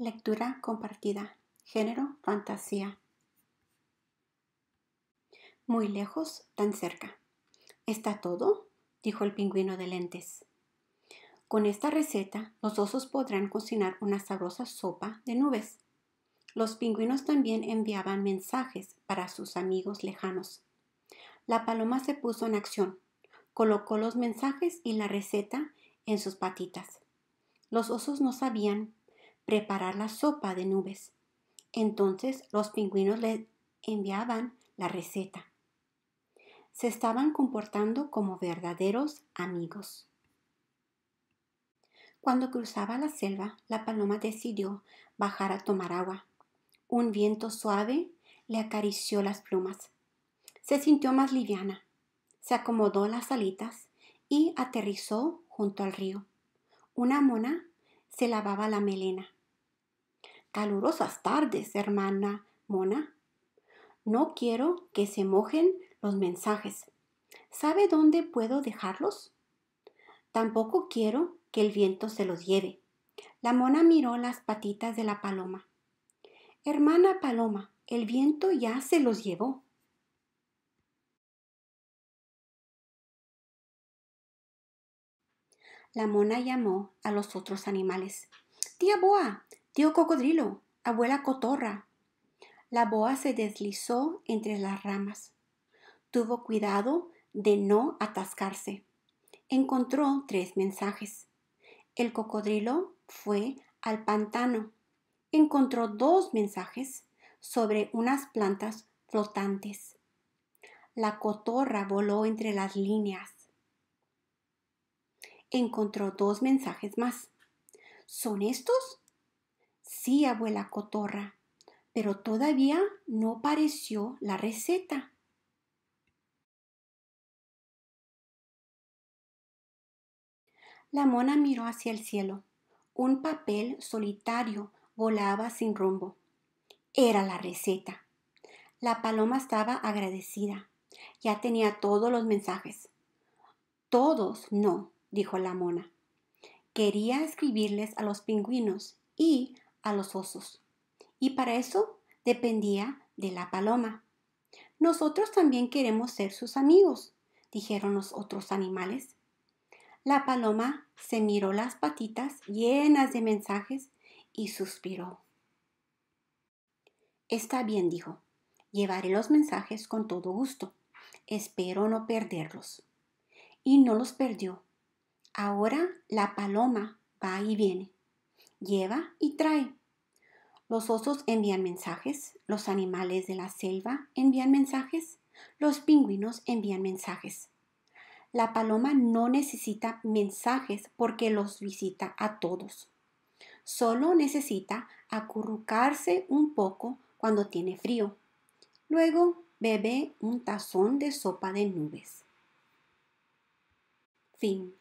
Lectura compartida. Género fantasía. Muy lejos, tan cerca. ¿Está todo? dijo el pingüino de lentes. Con esta receta, los osos podrán cocinar una sabrosa sopa de nubes. Los pingüinos también enviaban mensajes para sus amigos lejanos. La paloma se puso en acción, colocó los mensajes y la receta en sus patitas. Los osos no sabían preparar la sopa de nubes. Entonces los pingüinos le enviaban la receta. Se estaban comportando como verdaderos amigos. Cuando cruzaba la selva, la paloma decidió bajar a tomar agua. Un viento suave le acarició las plumas. Se sintió más liviana. Se acomodó las alitas y aterrizó junto al río. Una mona se lavaba la melena. Calurosas tardes, hermana Mona. No quiero que se mojen los mensajes. ¿Sabe dónde puedo dejarlos? Tampoco quiero que el viento se los lleve. La mona miró las patitas de la paloma. Hermana paloma, el viento ya se los llevó. La mona llamó a los otros animales. Tía Boa, tío cocodrilo, abuela cotorra. La boa se deslizó entre las ramas. Tuvo cuidado de no atascarse. Encontró tres mensajes. El cocodrilo fue al pantano. Encontró dos mensajes sobre unas plantas flotantes. La cotorra voló entre las líneas encontró dos mensajes más. ¿Son estos? Sí, abuela Cotorra, pero todavía no pareció la receta. La mona miró hacia el cielo. Un papel solitario volaba sin rumbo. Era la receta. La paloma estaba agradecida. Ya tenía todos los mensajes. Todos no, dijo la mona. Quería escribirles a los pingüinos y a los osos. Y para eso dependía de la paloma. Nosotros también queremos ser sus amigos, dijeron los otros animales. La paloma se miró las patitas llenas de mensajes y suspiró. Está bien, dijo. Llevaré los mensajes con todo gusto. Espero no perderlos. Y no los perdió, Ahora la paloma va y viene, lleva y trae. Los osos envían mensajes, los animales de la selva envían mensajes, los pingüinos envían mensajes. La paloma no necesita mensajes porque los visita a todos. Solo necesita acurrucarse un poco cuando tiene frío. Luego bebe un tazón de sopa de nubes. Fin.